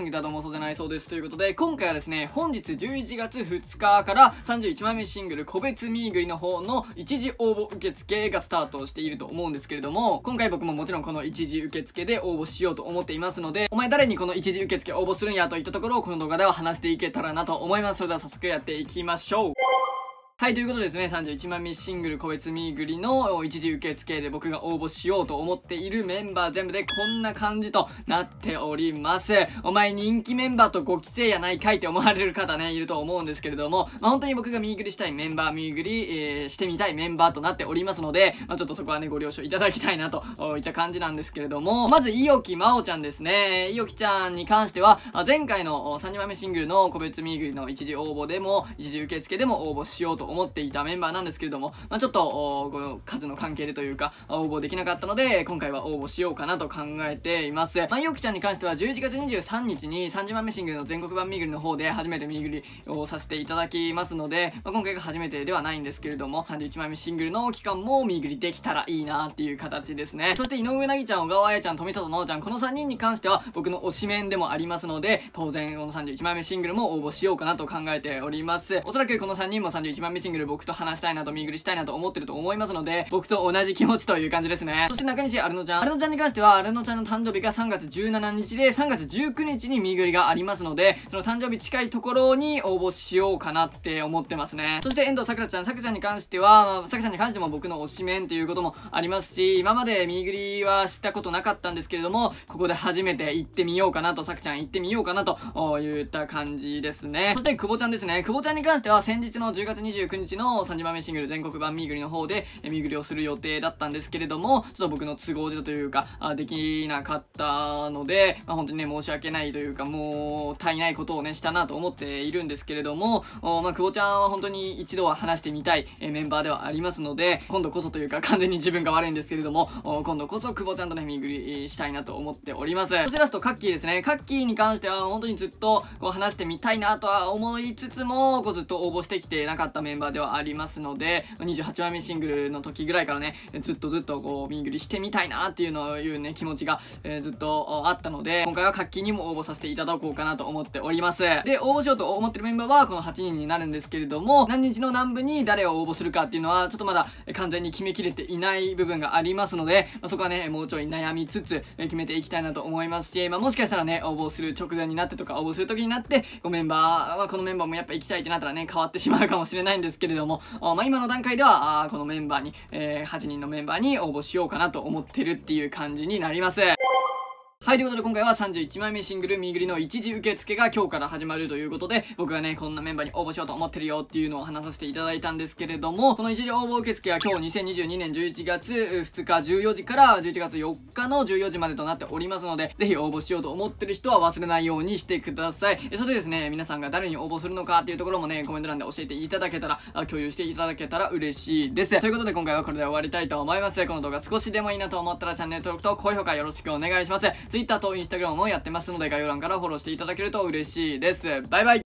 のギターうそうじゃないそうですということで今回はですね本日11月2日から31枚目シングル個別ミーグリの方の一時応募受付がスタートしていると思うんですけれども今回僕ももちろんこの一時受付で応募しようと思っていますのでお前誰にこの一時受付応募するんやといったところをこの動画では話していけたらなと思いますそれでは早速やっていきましょうはい、ということですね、31万ミシングル個別ーグリの一時受付で僕が応募しようと思っているメンバー全部でこんな感じとなっております。お前人気メンバーとご期生やないかいって思われる方ね、いると思うんですけれども、まあ、本当に僕が見グりしたいメンバー、見ぐり、えー、してみたいメンバーとなっておりますので、まあ、ちょっとそこはね、ご了承いただきたいなといった感じなんですけれども、まず、いよきまおちゃんですね。いよきちゃんに関しては、前回の3 2万ミシングルの個別ーグリの一時応募でも、一時受付でも応募しようと思っていたメンバーなんですけれども、まあ、ちょっと、この数の関係でというか、応募できなかったので、今回は応募しようかなと考えています。まあ、よくちゃんに関しては11月23日に30枚目シングルの全国版ミグリの方で初めてミグリをさせていただきますので、まあ、今回が初めてではないんですけれども、31枚目シングルの期間もミグリできたらいいなっていう形ですね。そして井上凪ちゃん、小川彩ちゃん、富里奈緒ちゃん、この3人に関しては僕の推しメンでもありますので、当然この31枚目シングルも応募しようかなと考えております。おそらくこの3人も31枚目シングル僕と話したいなと見ぐりしたいなと思ってると思いますので、僕と同じ気持ちという感じですね。そして中西アルノちゃん。アルノちゃんに関しては、アルノちゃんの誕生日が3月17日で、3月19日に見ぐりがありますので、その誕生日近いところに応募しようかなって思ってますね。そして遠藤さくらちゃん、さくちゃんに関しては、まあ、さくちゃんに関しても僕の推しメンということもありますし、今まで見ぐりはしたことなかったんですけれども、ここで初めて行ってみようかなと、さくちゃん行ってみようかなと、言った感じですね。そして、久保ちゃんですね。久保ちゃんに関しては、先日の10月29 29日の3時番シングル全国版ミーグリの方で、えー、ミーグリをする予定だったんですけれども、ちょっと僕の都合でというか、あできなかったので、まあ、本当にね、申し訳ないというか、もう、足りないことをね、したなと思っているんですけれども、おまあ、久保ちゃんは本当に一度は話してみたい、えー、メンバーではありますので、今度こそというか、完全に自分が悪いんですけれども、お今度こそ久保ちゃんとね、ミーグリしたいなと思っております。そしてラスト、カッキーですね。カッキーに関しては、本当にずっとこう話してみたいなとは思いつつも、こうずっと応募してきてなかったメンバーバーではありますので28枚目シングルの時ぐらいからねずっとずっとこうミングリしてみたいなっていうのをいうね気持ちが、えー、ずっとあったので今回は活気にも応募させていただこうかなと思っておりますで応募しようと思ってるメンバーはこの8人になるんですけれども何日の南部に誰を応募するかっていうのはちょっとまだ完全に決めきれていない部分がありますので、まあ、そこはねもうちょい悩みつつ決めていきたいなと思いますし、まあ、もしかしたらね応募する直前になってとか応募する時になってメンバーはこのメンバーもやっぱ行きたいってなったらね変わってしまうかもしれないんですですけれども、まあ、今の段階では、このメンバーに、えー、8人のメンバーに応募しようかなと思ってるっていう感じになります。はい、ということで今回は31枚目シングル、右の一時受付が今日から始まるということで、僕がね、こんなメンバーに応募しようと思ってるよっていうのを話させていただいたんですけれども、この一時応募受付は今日2022年11月2日14時から11月4日の14時までとなっておりますので、ぜひ応募しようと思ってる人は忘れないようにしてください。そしてですね、皆さんが誰に応募するのかっていうところもね、コメント欄で教えていただけたら、共有していただけたら嬉しいです。ということで今回はこれで終わりたいと思います。この動画少しでもいいなと思ったらチャンネル登録と高評価よろしくお願いします。Twitter と Instagram もやってますので概要欄からフォローしていただけると嬉しいです。バイバイ